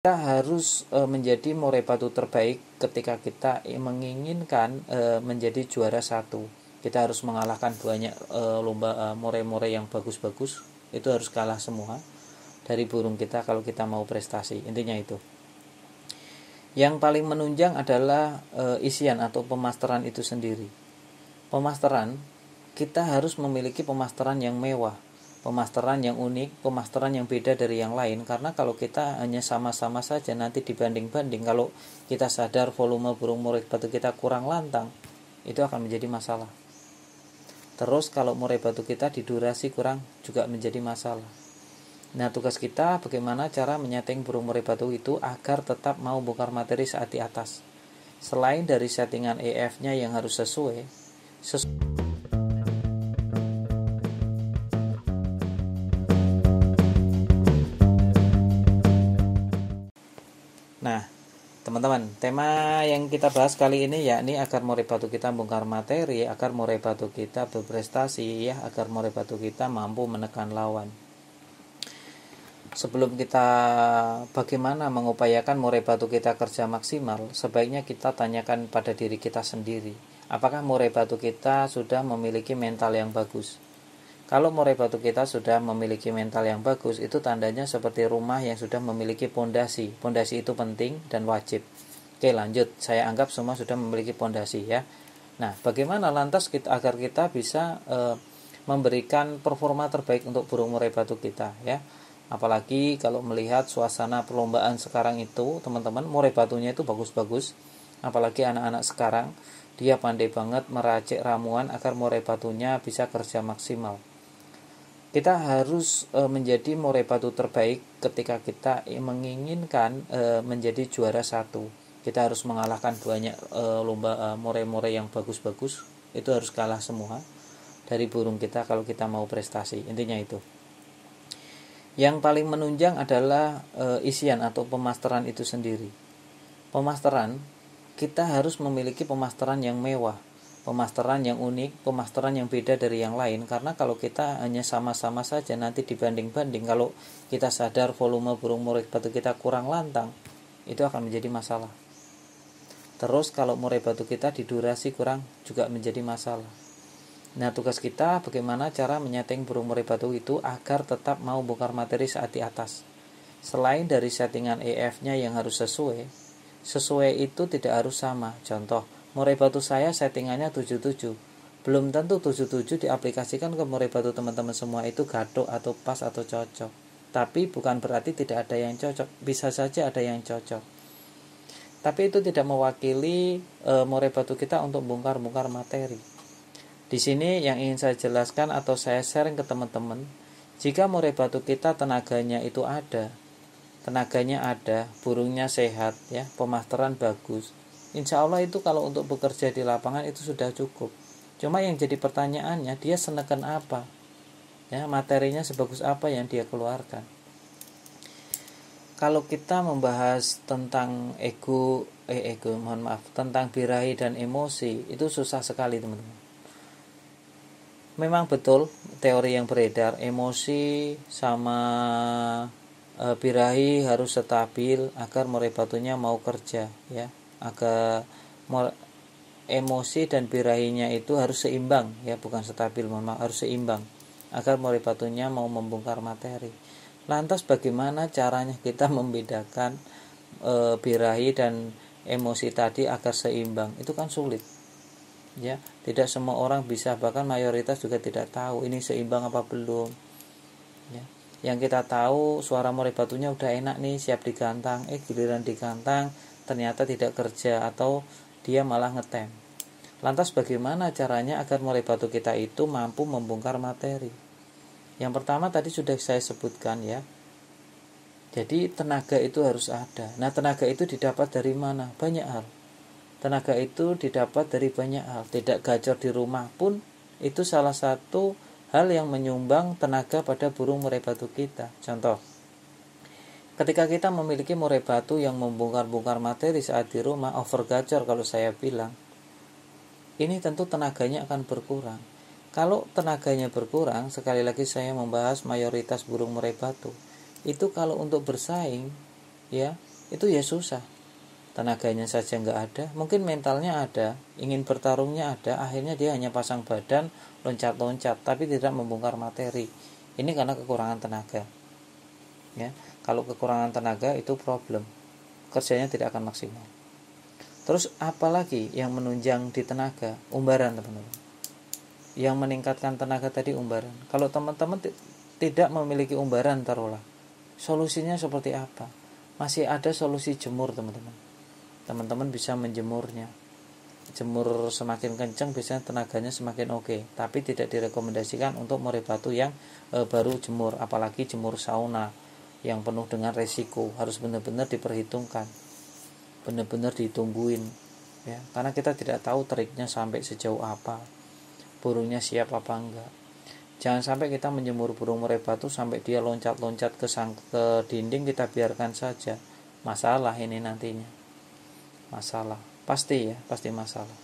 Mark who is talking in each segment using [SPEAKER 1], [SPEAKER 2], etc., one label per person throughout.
[SPEAKER 1] kita harus eh, menjadi menjadi batu terbaik ketika kita menginginkan eh, menjadi juara satu kita harus mengalahkan banyak eh, lomba more-more yang bagus-bagus itu harus kalah semua dari burung kita kalau kita mau prestasi intinya itu yang paling menunjang adalah isian atau pemasteran itu sendiri pemasteran kita harus memiliki pemasteran yang mewah pemasteran yang unik, pemasteran yang beda dari yang lain karena kalau kita hanya sama-sama saja nanti dibanding-banding kalau kita sadar volume burung murai batu kita kurang lantang itu akan menjadi masalah. Terus kalau murai batu kita di durasi kurang juga menjadi masalah. Nah tugas kita bagaimana cara menyeting burung murai batu itu agar tetap mau bongkar materi saat di atas. Selain dari settingan EF-nya yang harus sesuai, sesuai teman-teman tema yang kita bahas kali ini yakni agar murai batu kita bongkar materi agar murai batu kita berprestasi ya agar murai batu kita mampu menekan lawan sebelum kita bagaimana mengupayakan murai batu kita kerja maksimal sebaiknya kita tanyakan pada diri kita sendiri apakah murai batu kita sudah memiliki mental yang bagus kalau murai batu kita sudah memiliki mental yang bagus, itu tandanya seperti rumah yang sudah memiliki pondasi. Pondasi itu penting dan wajib. Oke, lanjut. Saya anggap semua sudah memiliki pondasi ya. Nah, bagaimana lantas kita, agar kita bisa e, memberikan performa terbaik untuk burung murai batu kita ya. Apalagi kalau melihat suasana perlombaan sekarang itu, teman-teman, murai batunya itu bagus-bagus. Apalagi anak-anak sekarang, dia pandai banget meracik ramuan agar murai batunya bisa kerja maksimal kita harus e, menjadi morebatu terbaik ketika kita menginginkan e, menjadi juara satu kita harus mengalahkan banyak e, lomba more-more yang bagus-bagus itu harus kalah semua dari burung kita kalau kita mau prestasi intinya itu yang paling menunjang adalah e, isian atau pemasteran itu sendiri pemasteran kita harus memiliki pemasteran yang mewah pemasteran yang unik, pemasteran yang beda dari yang lain karena kalau kita hanya sama-sama saja nanti dibanding-banding kalau kita sadar volume burung murai batu kita kurang lantang itu akan menjadi masalah. Terus kalau murai batu kita di durasi kurang juga menjadi masalah. Nah tugas kita bagaimana cara menyeting burung murai batu itu agar tetap mau bongkar materi saat di atas. Selain dari settingan EF-nya yang harus sesuai, sesuai itu tidak harus sama. Contoh, murai batu saya settingannya 77 belum tentu 77 diaplikasikan ke murai batu teman-teman semua itu gaduh atau pas atau cocok tapi bukan berarti tidak ada yang cocok bisa saja ada yang cocok tapi itu tidak mewakili e, murai batu kita untuk bongkar-bongkar materi di sini yang ingin saya jelaskan atau saya sharing ke teman-teman jika murai batu kita tenaganya itu ada tenaganya ada burungnya sehat ya pemasteran bagus Insya Allah itu kalau untuk bekerja di lapangan itu sudah cukup. Cuma yang jadi pertanyaannya dia senekan apa? Ya, materinya sebagus apa yang dia keluarkan? Kalau kita membahas tentang ego, eh ego, mohon maaf, tentang birahi dan emosi, itu susah sekali teman-teman. Memang betul teori yang beredar, emosi sama e, birahi harus stabil agar murai mau kerja, ya agak emosi dan birahinya itu harus seimbang ya bukan stabil memang harus seimbang agar moribatunya mau membongkar materi lantas bagaimana caranya kita membedakan e, birahi dan emosi tadi agar seimbang itu kan sulit ya tidak semua orang bisa bahkan mayoritas juga tidak tahu ini seimbang apa belum ya yang kita tahu suara moribatunya udah enak nih siap digantang eh giliran digantang ternyata tidak kerja atau dia malah ngetem. Lantas bagaimana caranya agar murai batu kita itu mampu membongkar materi? Yang pertama tadi sudah saya sebutkan ya. Jadi tenaga itu harus ada. Nah, tenaga itu didapat dari mana? Banyak hal. Tenaga itu didapat dari banyak hal. Tidak gacor di rumah pun itu salah satu hal yang menyumbang tenaga pada burung murai batu kita. Contoh, Ketika kita memiliki murai batu yang membongkar-bongkar materi saat di rumah, overgacor kalau saya bilang, ini tentu tenaganya akan berkurang. Kalau tenaganya berkurang, sekali lagi saya membahas mayoritas burung murai batu. Itu kalau untuk bersaing, ya, itu ya susah. Tenaganya saja nggak ada, mungkin mentalnya ada, ingin bertarungnya ada, akhirnya dia hanya pasang badan, loncat-loncat, tapi tidak membongkar materi. Ini karena kekurangan tenaga. Ya, kalau kekurangan tenaga itu problem kerjanya tidak akan maksimal terus apalagi yang menunjang di tenaga umbaran teman-teman yang meningkatkan tenaga tadi umbaran kalau teman-teman tidak memiliki umbaran taruhlah solusinya seperti apa masih ada solusi jemur teman-teman teman-teman bisa menjemurnya jemur semakin kencang biasanya tenaganya semakin oke okay, tapi tidak direkomendasikan untuk merebatu yang e, baru jemur apalagi jemur sauna yang penuh dengan resiko harus benar-benar diperhitungkan benar-benar ditungguin ya karena kita tidak tahu triknya sampai sejauh apa burungnya siap apa enggak jangan sampai kita menjemur burung murai batu sampai dia loncat-loncat ke sang ke dinding kita biarkan saja masalah ini nantinya masalah pasti ya pasti masalah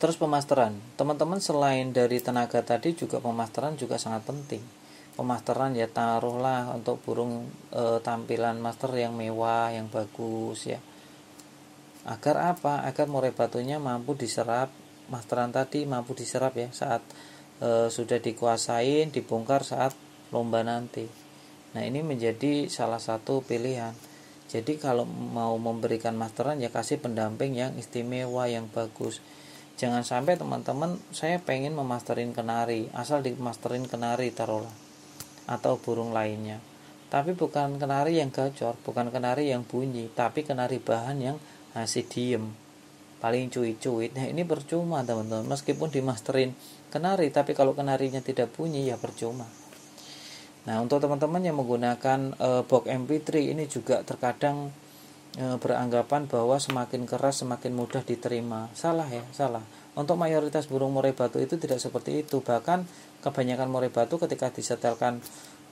[SPEAKER 1] terus pemasteran teman-teman selain dari tenaga tadi juga pemasteran juga sangat penting pemasteran oh, ya taruhlah untuk burung e, tampilan master yang mewah yang bagus ya agar apa agar murai batunya mampu diserap masteran tadi mampu diserap ya saat e, sudah dikuasain dibongkar saat lomba nanti nah ini menjadi salah satu pilihan jadi kalau mau memberikan masteran ya kasih pendamping yang istimewa yang bagus jangan sampai teman-teman saya pengen memasterin kenari asal dimasterin kenari taruhlah atau burung lainnya. Tapi bukan kenari yang gacor, bukan kenari yang bunyi, tapi kenari bahan yang masih diem. Paling cuit-cuit. Nah, ini percuma, teman-teman. Meskipun dimasterin kenari, tapi kalau kenarinya tidak bunyi ya percuma. Nah, untuk teman-teman yang menggunakan e, box MP3 ini juga terkadang e, beranggapan bahwa semakin keras semakin mudah diterima. Salah ya, salah untuk mayoritas burung murai batu itu tidak seperti itu. Bahkan kebanyakan murai batu ketika disetelkan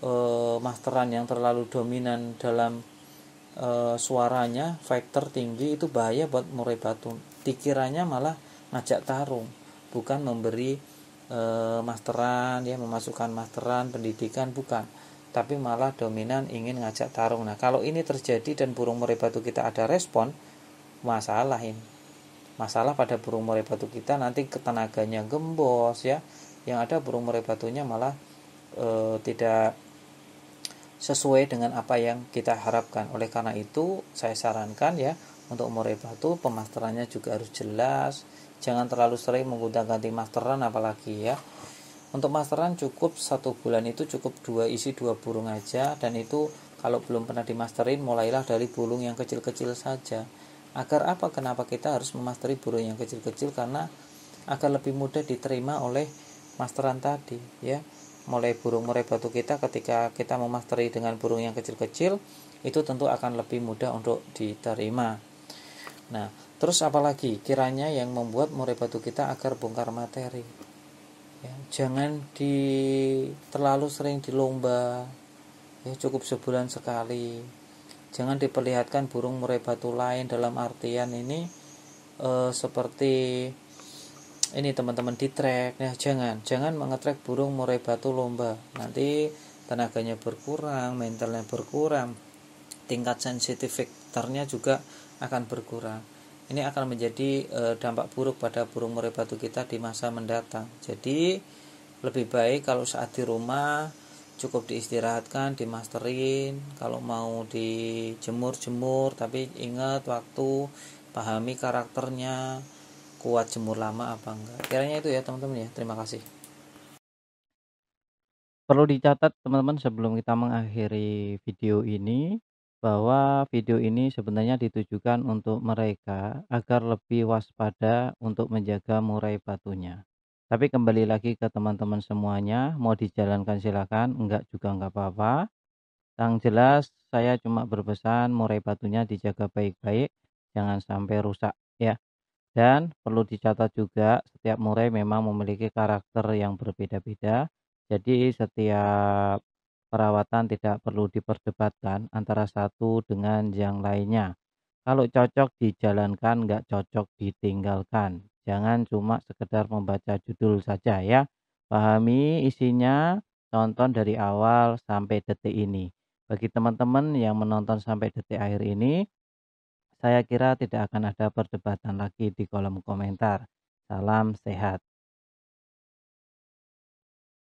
[SPEAKER 1] e, masteran yang terlalu dominan dalam e, suaranya, faktor tinggi itu bahaya buat murai batu. Dikiranya malah ngajak tarung, bukan memberi e, masteran ya memasukkan masteran pendidikan bukan tapi malah dominan ingin ngajak tarung. Nah, kalau ini terjadi dan burung murai batu kita ada respon, masalah ini masalah pada burung murai batu kita nanti ketenaganya gembos ya yang ada burung murai batunya malah e, tidak sesuai dengan apa yang kita harapkan oleh karena itu saya sarankan ya untuk murai batu pemasterannya juga harus jelas jangan terlalu sering menggunakan ganti masteran apalagi ya untuk masteran cukup satu bulan itu cukup dua isi dua burung aja dan itu kalau belum pernah dimasterin mulailah dari burung yang kecil-kecil saja Agar apa? Kenapa kita harus memasteri burung yang kecil-kecil karena agar lebih mudah diterima oleh masteran tadi, ya. Mulai burung murai batu kita ketika kita memasteri dengan burung yang kecil-kecil itu tentu akan lebih mudah untuk diterima. Nah, terus apalagi kiranya yang membuat murai batu kita agar bongkar materi. Ya, jangan di terlalu sering dilomba Ya, cukup sebulan sekali jangan diperlihatkan burung murai batu lain dalam artian ini e, seperti ini teman-teman di track ya jangan jangan mengetrek burung murai batu lomba nanti tenaganya berkurang mentalnya berkurang tingkat sensitif faktornya juga akan berkurang ini akan menjadi e, dampak buruk pada burung murai batu kita di masa mendatang jadi lebih baik kalau saat di rumah cukup diistirahatkan dimasterin kalau mau dijemur-jemur tapi ingat waktu pahami karakternya kuat jemur lama apa enggak kiranya itu ya teman-teman ya terima kasih perlu dicatat teman-teman sebelum kita mengakhiri video ini bahwa video ini sebenarnya ditujukan untuk mereka agar lebih waspada untuk menjaga murai batunya tapi kembali lagi ke teman-teman semuanya, mau dijalankan silakan, enggak juga enggak apa-apa. Yang jelas saya cuma berpesan murai batunya dijaga baik-baik, jangan sampai rusak ya. Dan perlu dicatat juga setiap murai memang memiliki karakter yang berbeda-beda. Jadi setiap perawatan tidak perlu diperdebatkan antara satu dengan yang lainnya. Kalau cocok dijalankan, enggak cocok ditinggalkan. Jangan cuma sekedar membaca judul saja ya. Pahami isinya, tonton dari awal sampai detik ini. Bagi teman-teman yang menonton sampai detik akhir ini, saya kira tidak akan ada perdebatan lagi di kolom komentar. Salam sehat.